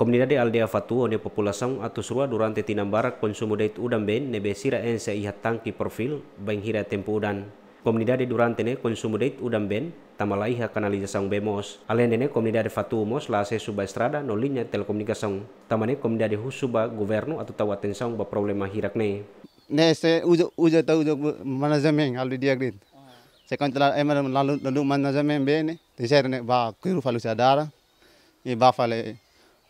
Komunidade Aldea Fatu, onde populasaun população atua durante tinambarak consumo deit udan ben ne besira ense iha tangki profil baing hira tempo udan. Komunidade durante ne consumo deit udan bem, tamalaiha sang bemos. Alende ne, komunidade Fatu mos la se suba estrada no linya telekomunikasaun. Tamane komunidade Husuba, governo atau tahu atenção ba problema hirak ne. Ne se ujo ujo tau ujo manajemen alu dia grid. Se kontra emar lalu lalu manajemen ben ne, ne ba kiru falu sadara. Ne ba fale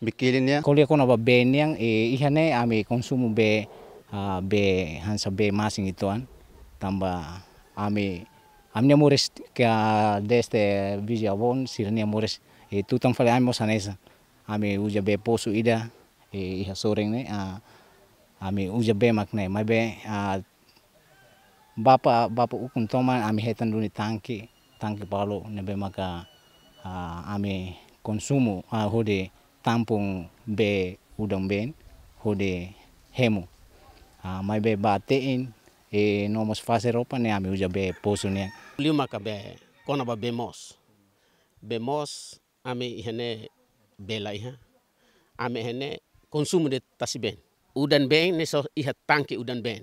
bikilinnya kalau aku ben yang eh ihane ami konsumu be uh, be hansa be masing ituan tambah ami amnya mures ke deste bijabon sirnya mures e eh, tutang fale ami mosanesa ami uja be posu ida e iha soreng ne uh, ami uja be ne mai be uh, bapa bapa ukun toman ami hetan duni tangki tangki palo be maka uh, ami konsumo uh, hode tampung be udang ben hode hemu a mai be batein e nomos fase ropa ne ami uja be posu ne liuma ka be kona ba be mos be mos ami hene bela iha ami hene konsumu de tasiben udan ben ne so iha tangki udan ben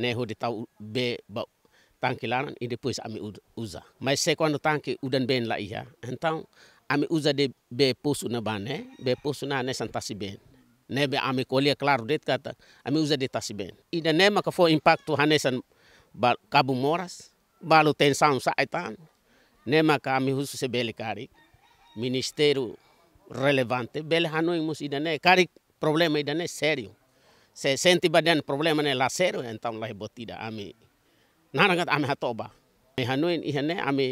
ne hode tau be ba tangki lanan ide puis ami uza mai sekondo tangki udan ben la iha entang ami uzade be posuna bane be posuna ne santasi ben be ami kolia klaru det kata ami tasi tasiben ida nema maka fo impacto san ba kabu moras balu tensão saitan nema maka ami husu se bele kari ministeru relevante bele hanuin mus ida ne kari problema ida ne sério se senti badan problema ne la sério então la botida ami nanagat ami hatoba iha ihane ami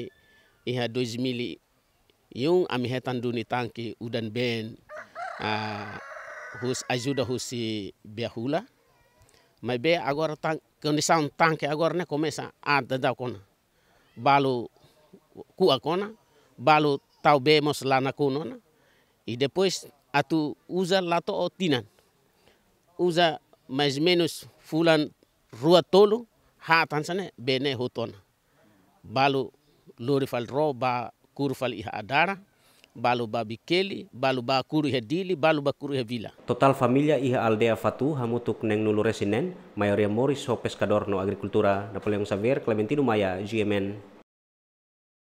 iha 2000 yung amihetan hetan duni tangki udan ben uh, hus ajuda husi behula mai be agora tang condição tangki agora ne komesa a da kona balu ku akona balu tau be mos lana kuno na i depois atu uza lato otinan, uza mais menos fulan rua tolu hatan sane bene huton, balu lori falro ba kuru fali iha adara balu ba bikeli balu ba kuru iha dili balu ba kuru iha vila total familia iha aldea fatu hamutuk neng nulu resinen mayoria moris hopes kador no agrikultura, napoleon saver, clementino maya gmn